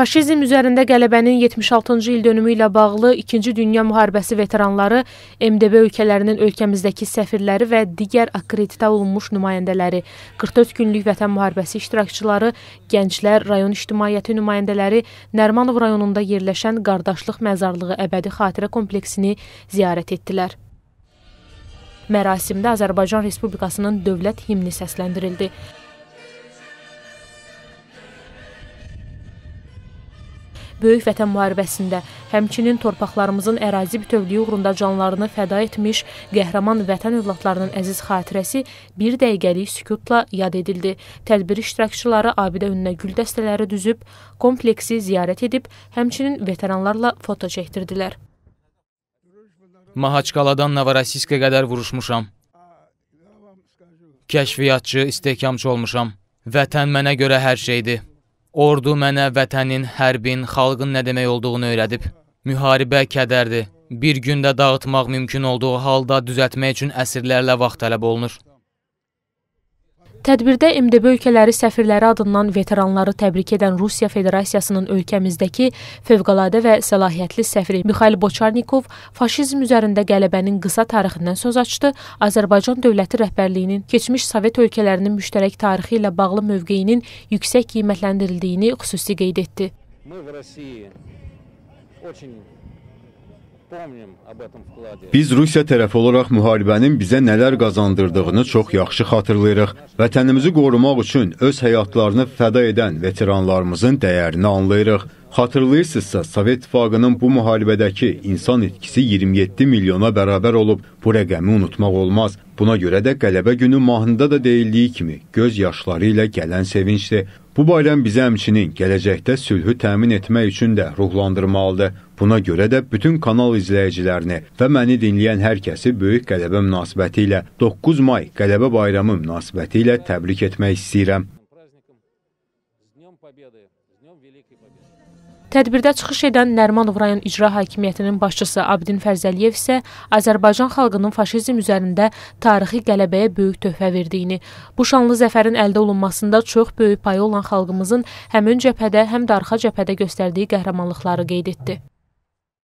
Faşizm üzərində qələbənin 76-cı il dönümü ilə bağlı 2-ci Dünya Müharibəsi veteranları, MDB ölkələrinin ölkəmizdəki səfirləri və digər akkreditə olunmuş nümayəndələri, 44 günlük Vətən Müharibəsi iştirakçıları, gənclər, rayon ictimaiyyəti nümayəndələri Nərmanov rayonunda yerləşən Qardaşlıq məzarlığı əbədi xatirə kompleksini ziyarət etdilər. Mərasimdə Azərbaycan Respublikasının dövlət himni səsləndirildi. Böyük Vətən müharibəsində, həmçinin torpaqlarımızın ərazi bütövlüyü uğrunda canlarını fəda etmiş qəhrəman vətən övladlarının əziz xatirəsi bir dəqiqəlik sükutla yad edildi. Tədbir iştirakçıları abidə önünə gül dəstələri düzüb, kompleksi ziyarət edib, həmçinin veteranlarla foto çəkdirdilər. Mahaçqaladan Navarasiskə qədər vuruşmuşam. Kəşfiyyatçı, istehkamçı olmuşam. Vətən mənə görə hər şeydir. Ordu mənə vətənin, hərbin, xalqın nə demək olduğunu öyrədib. Müharibə kədərdir. Bir gündə dağıtmaq mümkün olduğu halda düzəltmək üçün əsrlərlə vaxt tələb olunur. Tədbirdə MDB ölkələri səfirləri adından veteranları təbrik edən Rusiya Federasiyasının ölkəmizdəki fövqəladə və səlahiyyətli səfiri Mikhail Boçarnikov faşizm üzərində qələbənin qısa tarixindən söz açdı, Azərbaycan dövləti rəhbərliyinin keçmiş Sovet ölkələrinin müştərək tarixi ilə bağlı mövqeyinin yüksək qiymətləndirildiyini xüsusi qeyd etdi. Мы в России очень Biz Rusiya tərəfi olaraq müharibənin bizə nələr qazandırdığını çox yaxşı xatırlayırıq. Vətənimizi qorumaq üçün öz həyatlarını fəda edən veteranlarımızın dəyərini anlayırıq. Xatırlayırsınızsa, Sovet İttifaqının bu müharibədəki insan itkisi 27 milyona bərabər olub. Bu rəqəmi unutmaq olmaz. Buna görə də qələbə günü mahnıda da deyildiyi kimi göz yaşları ilə gələn sevincdir. Bu bayram bizə həmçinin gələcəkdə sülhü təmin etmək üçün də ruhlandırmalıdır. Buna görə də bütün kanal izləyicilərini və məni dinləyən hər kəsi böyük qələbə münasibəti ilə 9 may qələbə bayramı münasibəti ilə təbrik etmək istəyirəm. Tədbirdə çıxış edən Nərmanov rayon icra hakimiyyətinin başçısı Abdin Fərzəliyev isə Azərbaycan xalqının faşizm üzərində tarixi qələbəyə böyük töhfə verdiyini, bu şanlı zəfərin əldə olunmasında çox böyük payı olan xalqımızın həmin cəbhədə, həm də arxa cəbhədə göstərdiyi qəhrəmanlıqları qeyd etdi.